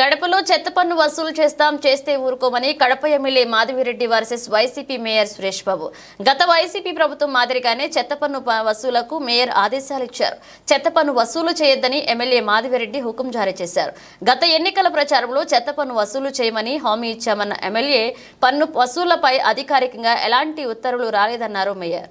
కడపలో చెత్త పన్ను వసూలు చేస్తాం చేస్తే ఊరుకోమని Kadapa MLA Madhavi Reddy versus YCP mayor Suresh Babu గత వైసీపీ ప్రభుత్వం మాదిరిగానే చెత్త పన్ను వసూలకు మేయర్ ఆదేశాలు ఇచ్చారు చెత్త పన్ను వసూలు చేయొద్దని ఎమ్మెల్యే మాధవిరెడ్డి హుకం జారీ చేశారు గత ఎన్నికల ప్రచారంలో చెత్త పన్ను వసూలు చేయమని హామీ ఇచ్చామన్న ఎమ్మెల్యే పన్ను వసూళ్లపై అధికారికంగా ఎలాంటి ఉత్తర్వులు రాలేదన్నారు మేయర్